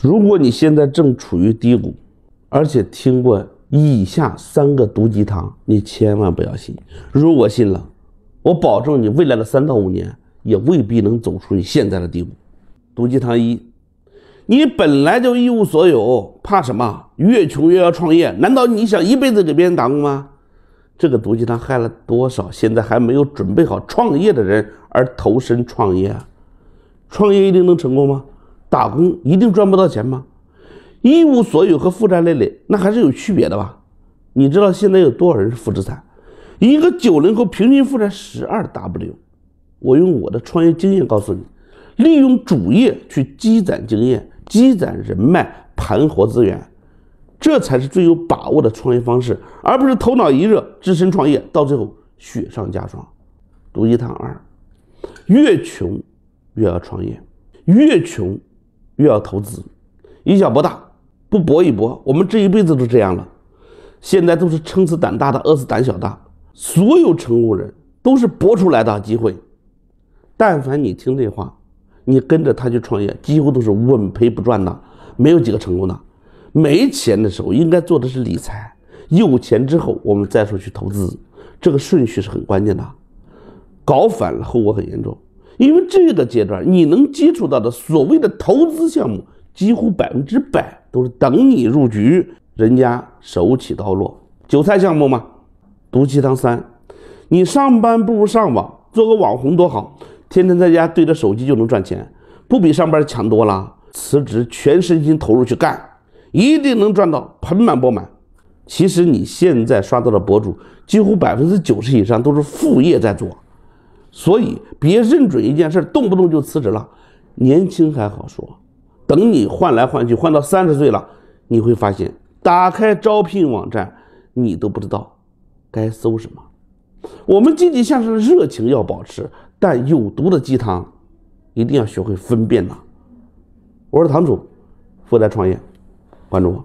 如果你现在正处于低谷，而且听过以下三个毒鸡汤，你千万不要信。如果信了，我保证你未来的三到五年也未必能走出你现在的低谷。毒鸡汤一：你本来就一无所有，怕什么？越穷越要创业？难道你想一辈子给别人打工吗？这个毒鸡汤害了多少现在还没有准备好创业的人而投身创业啊？创业一定能成功吗？打工一定赚不到钱吗？一无所有和负债累累，那还是有区别的吧？你知道现在有多少人是负资产？一个九零后平均负债十二 W。我用我的创业经验告诉你，利用主业去积攒经验、积攒人脉、盘活资源，这才是最有把握的创业方式，而不是头脑一热、只身创业，到最后雪上加霜。读一堂二，越穷越要创业，越穷。越要投资，以小博大，不搏一搏，我们这一辈子都这样了。现在都是撑死胆大的，饿死胆小的。所有成功人都是搏出来的机会。但凡你听这话，你跟着他去创业，几乎都是稳赔不赚的，没有几个成功的。没钱的时候应该做的是理财，有钱之后我们再说去投资，这个顺序是很关键的，搞反了后果很严重。因为这个阶段，你能接触到的所谓的投资项目，几乎百分之百都是等你入局，人家手起刀落，韭菜项目嘛。毒鸡汤三，你上班不如上网，做个网红多好，天天在家对着手机就能赚钱，不比上班强多了。辞职全身心投入去干，一定能赚到盆满钵满。其实你现在刷到的博主，几乎百分之九十以上都是副业在做。所以别认准一件事，动不动就辞职了。年轻还好说，等你换来换去，换到三十岁了，你会发现，打开招聘网站，你都不知道该搜什么。我们积极向上的热情要保持，但有毒的鸡汤，一定要学会分辨呐。我是堂主，负债创业，关注我。